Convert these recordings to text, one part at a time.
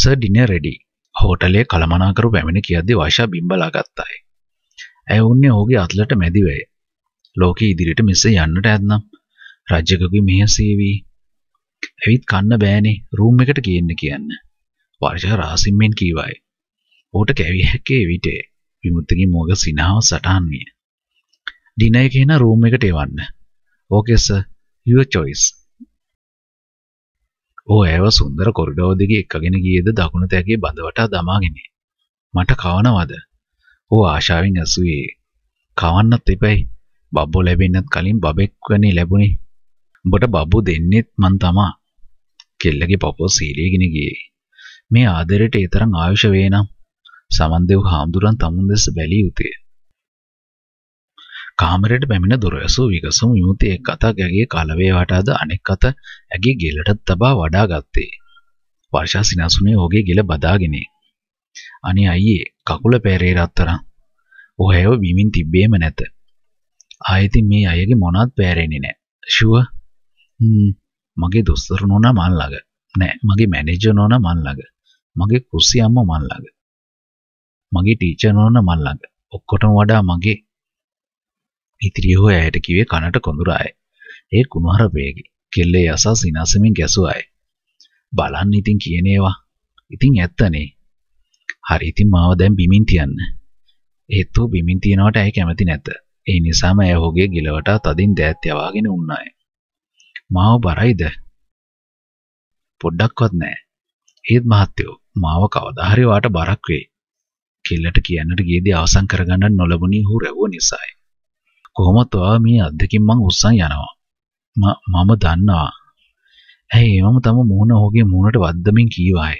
Sir dinner ready. හෝටලයේ කලමනාකරු පැමිණ කියද්දී වයිෂා බිම්බලා ගත්තාය. ඇය උන්නේ ඔහුගේ අත්ලට මැදි වේ. ලෝකයේ ඉදිරියට මෙසේ යන්නට ඇත්නම් රජකගේ මෙහෙ සීවි. ඇවිත් කන්න බෑනේ රූම් එකට ගියන්න කියන්න. වර්ෂා රාසින්මෙන් කීවායි. ඔහුට කැවිය හැක්කේ විටේ. විමුක්තගේ මොග සිනාව සටහන් විය. ඩිනර් එක එන රූම් එකට එවන්න. ඕකේ සර් your choice ඕ ඇව සුන්දර කොරිඩෝ දෙකේ එක්කගෙන ගියේද දකුණු තැගේ බඳවටා දමාගෙන. මට කවනවද? ඕ ආශාවෙන් ඇසුවේ. කවන්නත් එපැයි. බබ්බෝ ලැබෙන්නත් කලින් බබෙක් වෙන්නේ ලැබුණේ. උඹට බබ්බු දෙන්නෙත් මං තමා. කෙල්ලගේ පපෝ සීලයේගෙන ගියේ. මේ ආදරයට ඒ තරම් ආයුෂ වේනම් සමන්දේව් හාමුදුරන් තමුන් දෙස බැලී උතේ. කාමරයට පැමිණ දොරැසූ විගසම යූති එක් අතක් ඇගේ කලවේවට අද අනෙක් අත ඇගේ ගෙලටත් තබා වඩා ගත්තේ. වර්ෂා සිනාසුනේ ඔහුගේ ගෙල බදාගෙන. අනේ අයියේ කකුල පෙරේ රත්තරන්. ඔහේව බිමින් තිබ්බේම නැත. ආයෙත් මේ අයගේ මොනවත් පෑරෙන්නේ නැහැ. ෂුවර්. හ්ම් මගේ දොස්තර නෝනා මන් ළඟ. නෑ මගේ මැනේජර් නෝනා මන් ළඟ. මගේ කුස්සිය අම්මා මන් ළඟ. මගේ ටීචර් නෝනා මන් ළඟ. ඔක්කොටම වඩා මගේ ඉතිරිය හෝ ඇයට කිව්වේ කනට කොඳුරාය. ඒ කුණුහරුපේගේ කෙල්ලේ අසා සිනාසමින් ගැසුවාය. බලන්න ඉතින් කියන ඒවා. ඉතින් ඇත්තනේ. හරි ඉතින් මාව දැන් බිමින් තියන්න. ඒත් ඔහු බිමින් තියනවට ඇයි කැමති නැත. ඒ නිසාම ඇය ඔහුගේ ගිලවට තදින් දෑත් යවාගෙන උන්නාය. මාව බරයිද? පොඩ්ඩක්වත් නෑ. ඒත් මහත්තයෝ මාව කවදා හරි වාට බරක් වෙයි. කෙල්ලට කියන්නට ගියේදී අවසන් කරගන්න නොලබුණී ඔහු රැවුව නිසායි. කොහොමත් ඔයා මේ අද්දකින් මං උස්සන් යනවා. මම දන්නවා. ඇයි මම තම මූණ ඔහුගේ මූණට වද්දමින් කීවාය.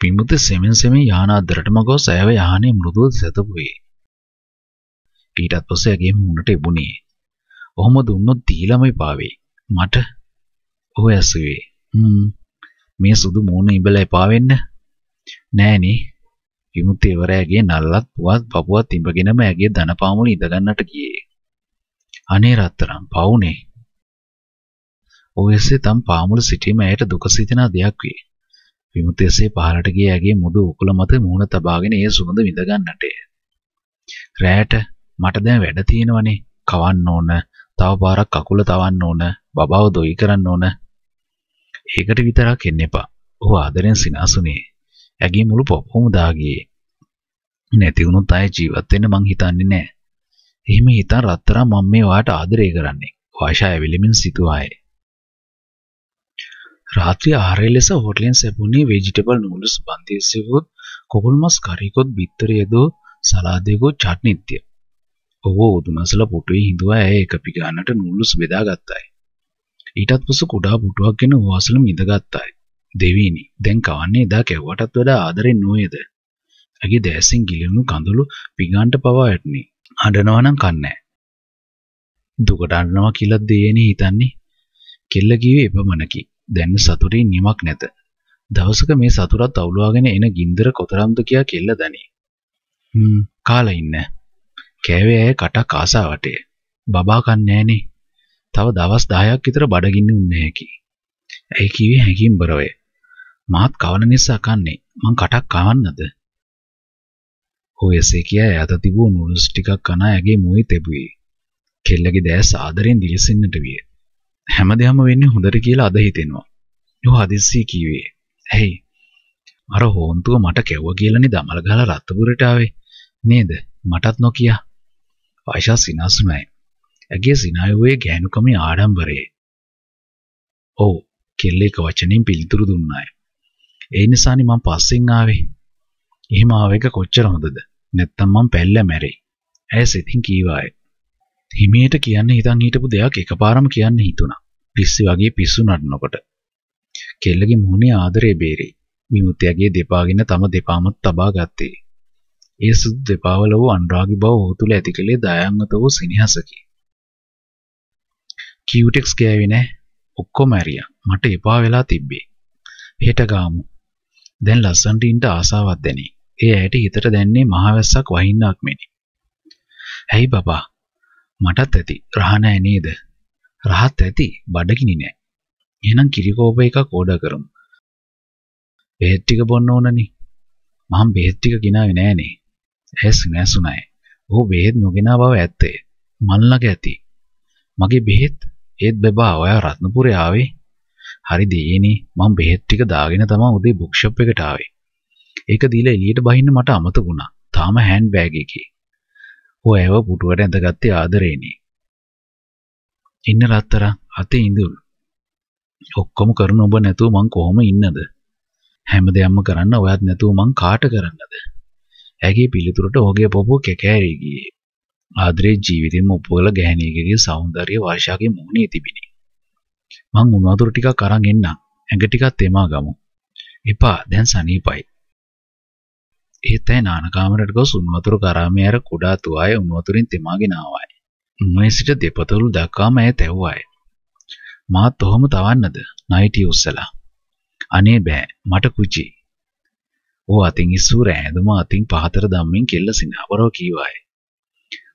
පින්මුත සෙමෙන් සෙමෙන් යාන අද්දරටම ගොස් ඇයව යානයේ මෘදුව සැතපුවේ. ඊටත් පස්සේ ඇගේ මූණට එබුණේ. ඔහොම දුන්නොත් දීලමයි පාවේ. මට ඔහු ඇසුවේ. මේ සුදු මූණ ඉඹලා එපා වෙන්න. නෑනේ විමුක්තිවරයාගේ නල්ලත් පුවත් පපුවත් ඉඹගෙනම ඇගේ දනපාමුල ඉඳගන්නට ගියේ. අනේ රත්තරන් පවුනේ. ඔයසේ තම් පාමුල සිටීම ඇයට දුක සිතෙන දෙයක් වේ. විමුක්තියසේ පහළට ගිය ඇගේ මුදු උකුල මත මූණ තබාගෙන ඒ සුවඳ විඳගන්නට. රෑට මට දැන් වැඩ තියෙනවනේ. කවන්න ඕන, තව පාරක් කකුල තවන්න ඕන, බබාව දොයි කරන්න ඕන. ඒකට විතරක් එන්න එපා. ඔහු ආදරෙන් සිනාසුනේ. ඇගේ මුළු පොපොම දාගේ. නැති වුණොත් අය ජීවත් වෙන්න මං හිතන්නේ නෑ. එහෙම හිතන රත්තරන් මම මේ ඔයාට ආදරය කරන්නේ. වාෂා ඇවිලෙමින් සිතුවාය. රාත්‍රිය ආහාරය ලෙස හෝටලෙන් සැපුණේ ভেජිටබල් නූඩල්ස් බන්දේසියකුත් කොකුල් මස් කරේකුත් බිත්තරයදෝ සලාදයකුත් චට්නිත්ය. ඔව උදුනසල පුටුවේ හිඳුවා ඇය එක පිගානට නූඩල්ස් බෙදාගත්තයි. ඊටත් පසු කුඩා පුටුවක් ගෙන වාසලම ඉඳගත්තයි. දෙවීනි දැන් කවන්නේ එදා කැව්වටත් වඩා ආදරෙන් නෝයේද ඇගේ දෑසින් ගිලිුණු කඳුළු පිඟාන්ට පවා ඇටුනි අඬනවා නම් කන්නේ දුකට අඬනවා කියලා දෙයනේ හිතන්නේ කෙල්ල කිව්වේ එපමණකි දැන් සතුටින් නිමක් නැත දවසක මේ සතුටත් අවුලවාගෙන එන ගින්දර කොතරම්ද කියා කෙල්ල දනී හ්ම් කාලා ඉන්න කෑවේ ඇය කටක් ආසාවටේ බබා කන්නේ නෑනේ තව දවස් 10ක් විතර බඩගින්න උන්නේ හැකි ඇයි කිව්වේ හැකින් බරවේ මාත් කවන නිසා කන්නේ මං කටක් කවන්නද හෝ එසේ කියා ඈත තිබූ නුරුස් ටිකක් කන ඇගේ මුවේ තෙබුවේ කෙල්ලගේ දෑස් ආදරෙන් දිලිසෙන්නට විය හැමදේම වෙන්නේ හොඳට කියලා අද හිතෙනවා යෝ හදිස්සි කීවේ ඇයි අර හෝන්තුව මට කැවුවා කියලානේ දමල ගහලා රත්තුපුරට ආවේ නේද මටත් නොකිය ආයිෂා සිනාසුනයි ඇගේ සිනායුවේ ගෑනුකමේ ආඩම්බරයේ ඔව් කෙල්ලේක වචනින් පිළිතුරු දුන්නාය ඒ නිසානේ මං පස්සෙන් ආවේ. එහෙම ආවෙක කොච්චර හොඳද? නැත්තම් මං පැල්ල මැරෙයි. ඇය සිතින් කීවාය. හිමේට කියන්න හිතන් හිටපු දෙයක් එකපාරම කියන්න හිතුණා. පිස්සි වගේ පිස්සු නටනකොට. කෙල්ලගේ මුහුණේ ආදරේ බේරේ. විමුක්තියගේ දෙපාගෙන තම දෙපාමත් තබා ගත්තේ. ඒ සුදු දෙපාවල වූ අනුරාගී බව ඔහු තුල ඇති කළේ දයාන්විත වූ සිනහසකි. කියුටෙක්ස් ගෑවේ නැහැ. ඔක්කොම ඇරියා. මට එපා වෙලා තිබ්බේ. හෙට ගාමු. දැන් ලස්සන්ට ඉන්න ආසාවක් දැනේ. ඒ ඇයට හිතට දැන්නේ මහවැස්සක් වහින්නක් මෙනි. ඇයි බබා? මටත් ඇති. රහ නැහැ නේද? රහත් ඇති. බඩගිනි නැහැ. එහෙනම් කිරිකෝප එකක් ඕඩර් කරමු. බෙහෙත් ටික බොන්න ඕනනේ. මම බෙහෙත් ටික ගිනාවේ නෑනේ. ඇස් නැසුණායි. ඔහු බෙහෙත් නොගෙනා බව ඇත්තේ. මල්ලක ඇති. මගේ බෙහෙත් ඒත් බබා ඔයා රත්නපුරේ ආවේ හරි දේනේ මම බෙහෙත් ටික දාගෙන තමයි උදේ බුක් ෂොප් එකට ආවේ. ඒක දීලා එළියට බහින්න මට අමතක වුණා. තාම හෑන්ඩ් බෑග් එකේ. හොයව පුටුවට ඇඳගත්තේ ආදරේනේ. ඉන්න රත්තරන් අතේ ඉඳුල්. ඔක්කොම කරන ඔබ නැතුව මං කොහොම ඉන්නද? හැම දෙයක්ම කරන්න ඔයත් නැතුව මං කාට කරන්නද? ඇගේ පිළිතුරට ඔහුගේ පොපුව කැකෑරී ගියේ. ආදරේ ජීවිතෙම උපවල ගැහණියකගේ సౌందර්ය වර්ෂාගේ මුහුණේ තිබිනි. මං උණුවතුර ටිකක් අරන් එන්නම්. ඇඟ ටිකක් තෙමා ගමු. එපා දැන් සනීපයි. ඒත් ඇයි නාන කාමරයට ගොස් උණුවතුර කරාමේ අර කුඩා තුවාය උණුවතුරින් තෙමාගෙන ආවායි. උණුවේ සිට දෙපතුළු දක්වාම ඇය තැව්වායි. මාත් ඔහොම තවන්නද? නයිටි උස්සලා. අනේ බෑ මට කුචි. ඕ අතින් ඉස්සූර ඇඳුම අතින් පහතර දම්මින් කෙල්ල සිනාවරව කීවායි.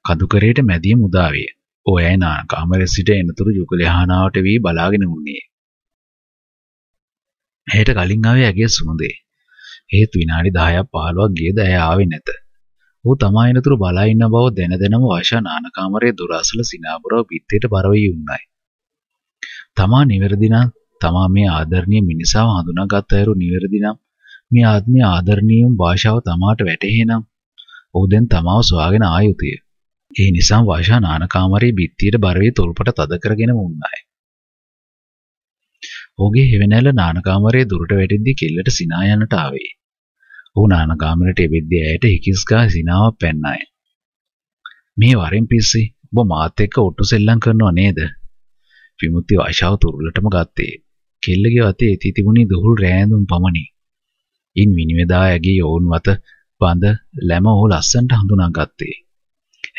කඳුකරේට මැදිය මුදාවිය. ඔය ඇය නානකාමරය සිට එනතුරු යුගල හානාවට වී බලාගෙන වුණේ. ඇයට කලින් ආවේ ඇගේ සුමදේ. ඒත් විනාඩි 10ක් 15ක් ගියද ඇය ආවේ නැත. ඌ තමා එනතුරු බලා ඉන්න බව දැන දැනම වාෂා නානකාමරයේ දුරාසල සිනාබරව පිටේට බර වී උන්නයි. තමා නිවැරදි නම් තමා මේ ආදරණීය මිනිසාව හඳුනාගත් අයරු නිවැරදි නම් මේ ආත්මීය ආදරණීයම භාෂාව තමාට වැටහෙනම් ඌ දැන් තමාව සොයාගෙන ආයුතුය. ඒ නිසා වයිෂා නානකාමරේ බිත්තියට බරවේ තොල්පට තද කරගෙන මුන්නයි. ඔහුගේ හෙවණැල නානකාමරේ දුරට වැටෙද්දී කෙල්ලට සිනා යන්නට ආවේ. ඔහු නානකාමරයට එබෙද්දී ඇයට හිකිස් ගා සිනාවක් පැන්නයි. මේ වරෙන් පිස්සි ඔබ මාත් එක්ක ඔට්ටු සෙල්ලම් කරනව නේද? විමුක්ති වයිෂාව තුරුලටම ගත්තේ. කෙල්ලගේ වතේ ඇති තිබුණේ දුහුල් රෑඳුම් පමණි. ඉන් විනිවිදා ඇගේ යෝන් වත බඳ ලැම ඔහු ලස්සන්ට හඳුනාගත්තේ.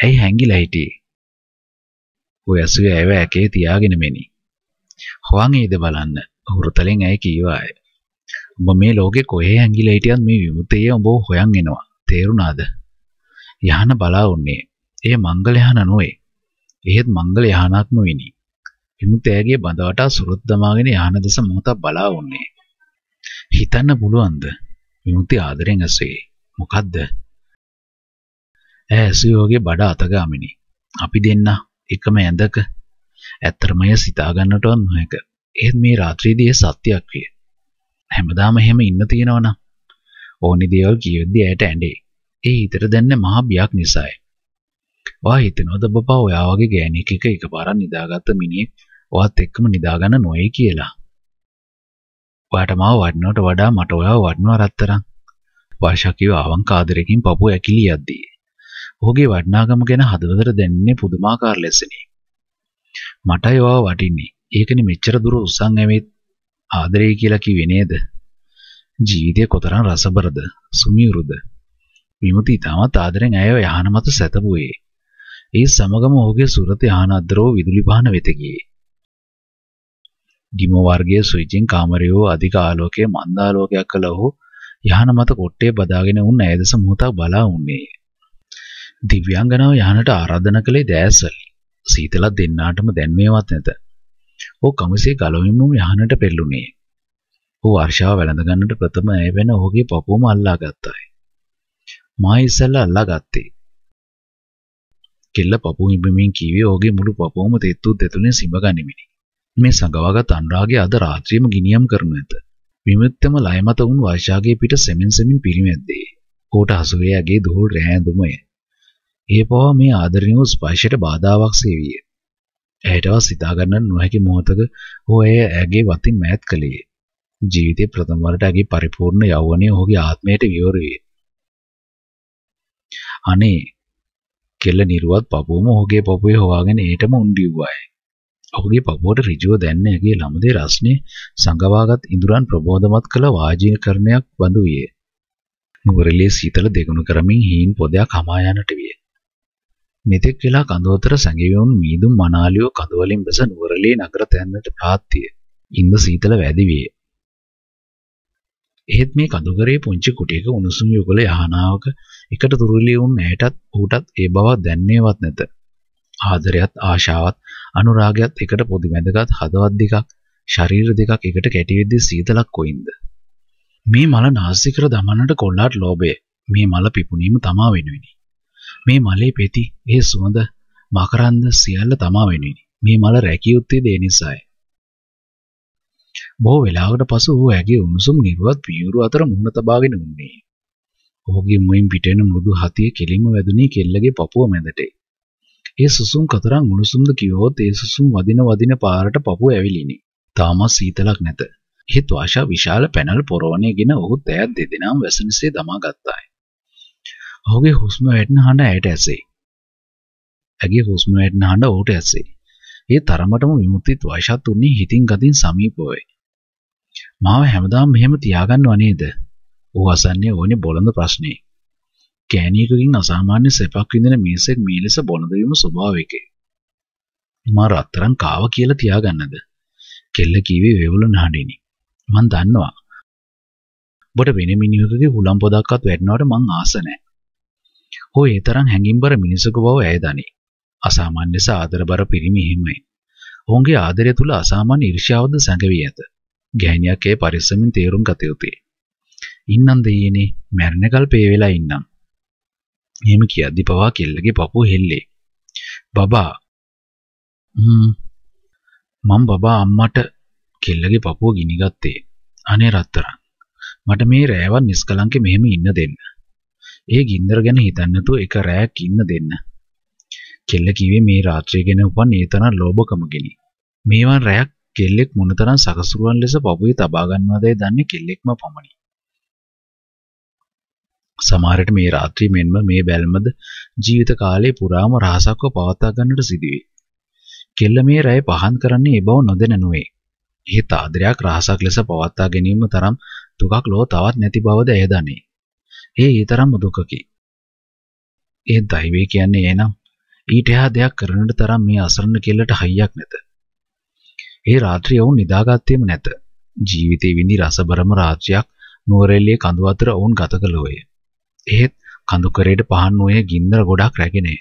ඇයි හැංගිලා හිටියේ? ඔය ඇසුව ඇව ඇකේ තියාගෙන මෙනි. හොවන් ඒද බලන්න. හුරුතලෙන් ඇයි කීවාය. ඔබ මේ ලෝකේ කොහේ හැංගිලා හිටියත් මේ විමුතිය ඔබ හොයන් එනවා. තේරුණාද? යහන බලා උන්නේ. ඒ මංගල යහන නොවේ. එහෙත් මංගල යහනක් නොවිනි. විමුතයගේ බඳවටා සුරත් දමාගෙන යහන දෙස මොහොතක් බලා උන්නේ. හිතන්න පුළුවන්ද? විමුති ආදරෙන් ඇසෙයි. මොකද්ද? ඇසියෝගේ බඩ අතගාමිනි. අපි දෙන්න එකම ඇඳක ඇත්තරමය සිතාගන්නට නොහැක. ඒත් මේ රාත්‍රීදී සත්‍යයක් විය. හැමදාම එහෙම ඉන්න තියෙනවනම් ඕනි දේවල් කියෙද්දී ඇයට ඇඬේ. ඒ හිතට දැන්න මහ බියක් නිසායි. වා හිතනවද බපා ඔයා වගේ ගෑණියෙක් එක එකපාරක් නිදාගත්ත මිනිහෙක් ඔයත් එක්කම නිදාගන්න නොයි කියලා. ඔයාට මාව වඩනවට වඩා මට ඔයාව වඩනවා රත්තරන්. වාශකිව අවංක ආදරෙකින් පපුව ඇකිලියද්දී ඔහුගේ වටිනාකම ගැන හදවතට දැනෙන්නේ පුදුමාකාර ලෙසනි. මට ඒවා වටින්නේ. ඒකනේ මෙච්චර දුර උස්සන් ඇවිත් ආදරේ කියලා කිව්වේ නේද? ජීවිතේ කොතරම් රසබරද, සුමියුරුද. විමුති තාමත් ආදරෙන් ඇයව යහන මත සැතපුවේ. ඒ සමගම ඔහුගේ සුරත යහන අද්දරෝ විදුලි බහන වෙත ගියේ. ගිම වර්ගයේ ස්විචින් කාමරයෝ අධික ආලෝකයේ මන්දාලෝකයක් කළ ඔහු යහන මත කොට්ටේ බදාගෙන උන් ඇයදස මොහොතක් බලා උන්නේ. දිව්‍යංගනාව යහනට ආරාධනා කළේ දෑසලි. සීතලත් දෙන්නාටම දැන්මේවත් නැත. ඔහු කමිසේ ගලවමින්ම යහනට පෙරළුණේ. ඔහු වර්ෂාව වැළඳ ගන්නට ප්‍රථම ඇය වෙන ඔහුගේ පපුවම අල්ලා ගත්තාය. මා ඉස්සෙල්ලා අල්ලා ගත්තේ. කෙල්ල පපුව ඉඹමින් කීවේ ඔහුගේ මුළු පපුවම තෙත්තු දෙතුලෙන් සිඹ ගනිමිනි. මේ සංගවාගත් අනුරාගය අද රාත්‍රියේම ගිනියම් කරනු ඇත. විමුක්තම ලය මත වුන් වර්ෂාගේ පිට සෙමින් සෙමින් පිරිමැද්දේ. ඌට හසු වේ ඇගේ දුහුල් රැඳුමය. ඒ පවා මේ ආදරණීය ස්පර්ශයට බාධාවක් සේවිය. ඇයටවත් සිතාගන්න නොහැකි මොහොතක ඔහු ඇය ඇගේ වතින් මෑත් කළේ. ජීවිතේ ප්‍රථම වරට ඇගේ පරිපූර්ණ යෞවනය ඔහුගේ ආත්මයට විවරුවේ. අනේ කෙල්ල නිරුවත් පපුවම ඔහුගේ පපුවේ හොවාගෙන ඒටම උන්දිව්වාය. ඔහුගේ පපුවට ඍජුව දැන්න ඇගේ ළමදේ රස්නේ සංගවාගත් ඉඳුරන් ප්‍රබෝධමත් කළ වාජීකරණයක් බඳු විය. නුවරළේ සීතල දෙගුණ කරමින් හීන් පොදයක් හමා යන්නට විය. මෙතෙක් වෙලා කඳවතර සැඟවිවුන් මීදුම් මනාලියෝ කඳවලින් බැස නුවරලේ නගර තැන්නට ප්‍රාත්තිය. ඉන්ද සීතල වැදි විය. එහෙත් මේ කඳුකරේ පුංචි කුටියක උණුසුම් යුගල යහනාවක එකට තුරුලිය වුන් ඇයටත් ඌටත් ඒ බවක් දැන්නේවත් නැත. ආදරයත් ආශාවත් අනුරාගයත් එකට පොදි මැදගත් හදවත් දෙකක් ශරීර දෙකක් එකට කැටිවෙද්දී සීතලක් කොයින්ද. මේ මල නාස්තිකර දමන්නට කොල්ලාට ලෝභය. මේ මල පිපුණීම තමා වෙනුවෙනි. මේ මලේ පෙති, ඒ සුවඳ, මකරන්ද සියල්ල තමා වෙනුයි. මේ මල රැකිය යුත්තේ ඒ නිසායි. බොහෝ වෙලාවකට පසු ඔහු ඇගේ උණුසුම් නිර්වත් පියුරු අතර මුහුණ තබාගෙන උන්නේ. ඔහුගේ මුවින් පිටෙන මෘදු හතිය කෙලින්ම වැදුනේ කෙල්ලගේ පපුව මැදටේ. ඒ සුසුම් කතරම් උණුසුම්ද කිව්වොත් ඒ සුසුම් වදින වදින පාරට පපුව ඇවිලිනි. තාමත් සීතලක් නැත. එහෙත් වාෂා විශාල පැනල් පොරවණයගෙන ඔහුත් ඇයත් දෙදෙනාම වැසෙනසේ දමා ගත්තාය. ඔහුගේ හුස්ම වැටෙන හඬ ඇයට ඇසේ. ඇගේ හුස්ම වැටෙන හඬ ඔහුට ඇසේ. ඒ තරමටම විමුක්තිත් වයසත් උන්නේ හිතින් ගතින් සමීපවයි. මාව හැමදාම මෙහෙම තියාගන්නව නේද? ඌ අසන්නේ ඕනේ බොළඳ ප්‍රශ්නේ. කෑණියකකින් අසාමාන්‍ය සැපක් විඳින මිනිසෙක් මේ ලෙස බොළඳ වීම ස්වභාවිකයි. මා රත්තරන් කාව කියලා තියාගන්නද? කෙල්ල කීවේ වේවුලන හඬිනි. මන් දන්නවා. ඔබට වෙන මිනිහෙකුගේ හුලම් පොදක්වත් වැටෙනවට මං ආස නැහැ. හෝ ඒ තරම් හැඟීම්බර මිනිසකු බව ඇය දනී. අසාමාන්‍ය ලෙස ආදරබර පිරිමි හිමයි. ඔවුන්ගේ ආදරය තුල අසාමාන්‍ය ඊර්ෂ්‍යාවද සැඟවී ඇත. ගෑණියක් ඒ පරිස්සමින් තේරුම් ගත යුතුය. ඉන්නම් දෙයියනේ මැරෙනකල් පේ වෙලා ඉන්නම්. එහෙම කියද්දි පවා කෙල්ලගේ පපුව හෙල්ලේ. බබා මම බබා අම්මට කෙල්ලගේ පපුව ගිනිගත්තේ. අනේ රත්තරන්. මට මේ රෑවන් නිස්කලංකේ මෙහෙම ඉන්න දෙන්න. ඒ ගින්දර ගැන හිතන්නේ නැතුව එක රැයක් ඉන්න දෙන්න. කෙල්ල කිව්වේ මේ රාත්‍රිය ගැන උපන් ඒතන ලෝභකම ගෙනි. මේවන් රැයක් කෙල්ලෙක් මොනතරම් සකසුරුවන් ලෙස පපුවේ තබා ගන්නවදයි දන්නේ කෙල්ලෙක්ම පමණි. සමහරට මේ රාත්‍රී මෙන්ම මේ බැල්මද ජීවිත කාලේ පුරාම රහසක්ව පවත්වා ගන්නට සිදුවේ. කෙල්ල මේ රැය පහන් කරන්නේ ඒ බව නොදැන නොවේ. එහෙත් ආදරයක් රහසක් ලෙස පවත්වා ගැනීම තරම් දුකක් ලෝ තවත් නැති බවද එය දනේ. ඒ ඊතරම්ම දුකකි. ඒ දෛවය කියන්නේ එනම් ඊට එහා දෙයක් කරන්නට තරම් මේ අසරණ කෙල්ලට හයියක් නැත. ඒ රාත්‍රිය ඔවුන් නිදාගත්තේම නැත. ජීවිතේ විඳි රසබරම රාත්‍රියක් නුවරඑළියේ කඳු අතර ඔවුන් ගත කළෝය. එහෙත් කඳු කරේට පහන් නොයේ ගින්නර ගොඩක් රැගෙනේ.